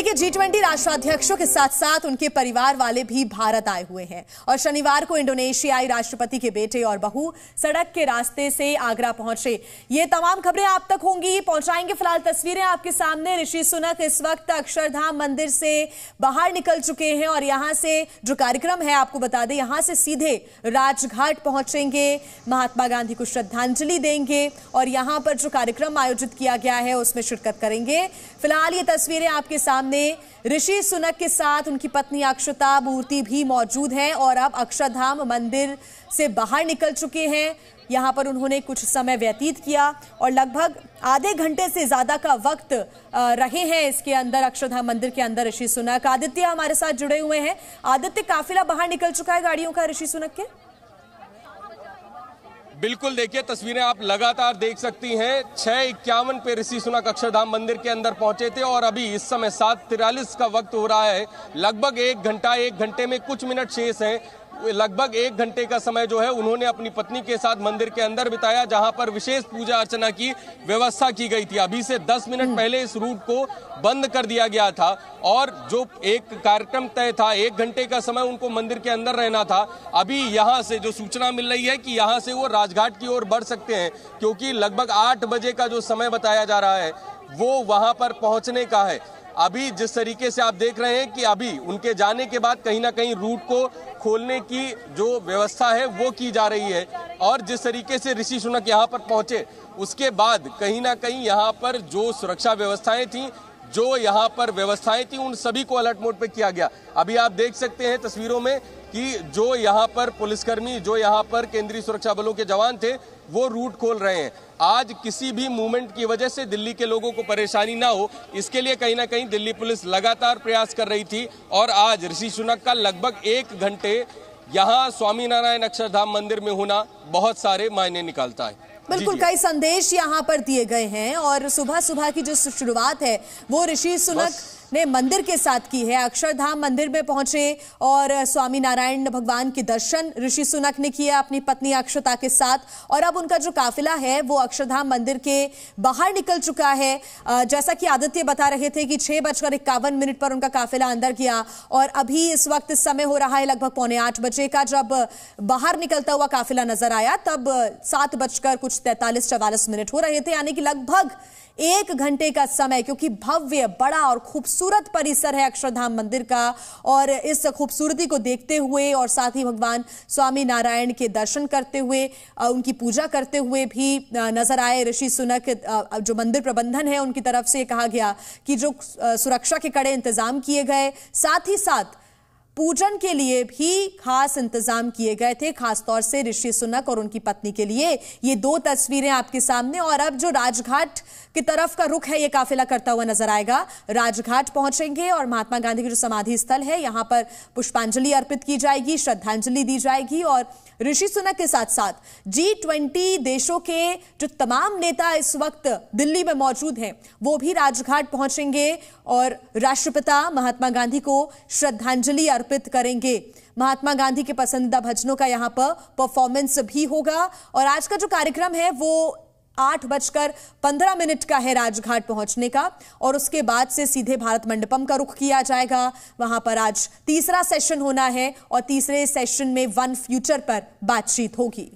देखिए G twenty राष्ट्राध्यक्षों के साथ साथ उनके परिवार वाले भी भारत आए हुए हैं और शनिवार को इंडोनेशियाई राष्ट्रपति के बेटे और बहू सड़क के रास्ते से आगरा पहुंचे ये तमाम खबरें आप तक होंगी पहुंचाएंगे फिलहाल तस्वीरें आपके सामने ऋषि सुनक इस वक्त अक्षरधाम मंदिर से बाहर निकल चुके हैं और यहाँ से जो कार्यक्रम है आपको बता दें यहाँ से सीधे राजघाट पहुंचेंगे महात्मा गांधी को श्रद्धांजलि देंगे और यहाँ पर जो कार्यक्रम आयोजित किया गया है उसमें शिरकत करेंगे फिलहाल ये तस्वीरें आपके सामने सामने ऋषि सुनक के साथ उनकी पत्नी अक्षता मूर्ति भी मौजूद है और अब अक्षरधाम मंदिर से बाहर निकल चुके हैं यहाँ पर उन्होंने कुछ समय व्यतीत किया और लगभग आधे घंटे से ज्यादा का वक्त रहे हैं इसके अंदर अक्षरधाम मंदिर के अंदर ऋषि सुनक आदित्य हमारे साथ जुड़े हुए हैं आदित्य काफिला बाहर निकल चुका है गाड़ियों का ऋषि सुनक के बिल्कुल देखिए तस्वीरें आप लगातार देख सकती हैं छह इक्यावन पे ऋषि सुनक अक्षरधाम मंदिर के अंदर पहुंचे थे और अभी इस समय सात तिरालीस का वक्त हो रहा है लगभग एक घंटा एक घंटे में कुछ मिनट शेष हैं लगभग एक घंटे का समय जो है उन्होंने अपनी पत्नी के साथ मंदिर के अंदर बिताया जहां पर विशेष पूजा अर्चना की व्यवस्था की गई थी अभी से 10 मिनट हम्म। पहले इस रूट को बंद कर दिया गया था और जो एक कार्यक्रम तय था एक घंटे का समय उनको मंदिर के अंदर रहना था अभी यहां से जो सूचना मिल रही है कि यहाँ से वो राजघाट की ओर बढ़ सकते हैं क्योंकि लगभग आठ बजे का जो समय बताया जा रहा है वो वहाँ पर पहुँचने का है अभी जिस तरीके से आप देख रहे हैं कि अभी उनके जाने के बाद कहीं ना कहीं रूट को खोलने की जो व्यवस्था है वो की जा रही है और जिस तरीके से ऋषि सुनक यहाँ पर पहुंचे उसके बाद कहीं ना कहीं यहाँ पर जो सुरक्षा व्यवस्थाएं थी जो यहाँ पर व्यवस्थाएं थी उन सभी को अलर्ट मोड पे किया गया अभी आप देख सकते हैं तस्वीरों में कि जो यहाँ पर पुलिसकर्मी जो यहाँ पर केंद्रीय सुरक्षा बलों के जवान थे वो रूट खोल रहे हैं आज किसी भी मूवमेंट की वजह से दिल्ली के लोगों को परेशानी ना हो इसके लिए कहीं ना कहीं दिल्ली पुलिस लगातार प्रयास कर रही थी और आज ऋषि सुनक का लगभग एक घंटे यहाँ स्वामीनारायण अक्षरधाम मंदिर में होना बहुत सारे मायने निकालता है बिल्कुल कई संदेश यहाँ पर दिए गए हैं और सुबह सुबह की जो शुरुआत है वो ऋषि सुनक ने मंदिर के साथ की है अक्षरधाम मंदिर में पहुंचे और स्वामी नारायण भगवान के दर्शन ऋषि सुनक ने किया अपनी पत्नी अक्षता के साथ और अब उनका जो काफिला है वो अक्षरधाम मंदिर के बाहर निकल चुका है जैसा कि आदित्य बता रहे थे कि छह बजकर इक्यावन मिनट पर उनका काफिला अंदर किया और अभी इस वक्त समय हो रहा है लगभग पौने आठ बजे का जब बाहर निकलता हुआ काफिला नजर आया तब सात बजकर कुछ तैतालीस चवालीस मिनट हो रहे थे यानी कि लगभग एक घंटे का समय क्योंकि भव्य बड़ा और खूबसूरत परिसर है अक्षरधाम मंदिर का और इस खूबसूरती को देखते हुए और साथ ही भगवान स्वामी नारायण के दर्शन करते हुए उनकी पूजा करते हुए भी नजर आए ऋषि सुनक जो मंदिर प्रबंधन है उनकी तरफ से कहा गया कि जो सुरक्षा के कड़े इंतजाम किए गए साथ ही साथ पूजन के लिए भी खास इंतजाम किए गए थे खासतौर से ऋषि सुनक और उनकी पत्नी के लिए ये दो तस्वीरें आपके सामने और अब जो राजघाट की तरफ का रुख है ये काफिला करता हुआ नजर आएगा राजघाट पहुंचेंगे और महात्मा गांधी की जो समाधि स्थल है यहां पर पुष्पांजलि अर्पित की जाएगी श्रद्धांजलि दी जाएगी और ऋषि सुनक के साथ साथ जी ट्वेंटी देशों के जो तमाम नेता इस वक्त दिल्ली में मौजूद हैं वो भी राजघाट पहुंचेंगे और राष्ट्रपिता महात्मा गांधी को श्रद्धांजलि अर्पित करेंगे महात्मा गांधी के पसंदीदा भजनों का यहाँ पर परफॉर्मेंस भी होगा और आज का जो कार्यक्रम है वो आठ बजकर पंद्रह मिनट का है राजघाट पहुंचने का और उसके बाद से सीधे भारत मंडपम का रुख किया जाएगा वहां पर आज तीसरा सेशन होना है और तीसरे सेशन में वन फ्यूचर पर बातचीत होगी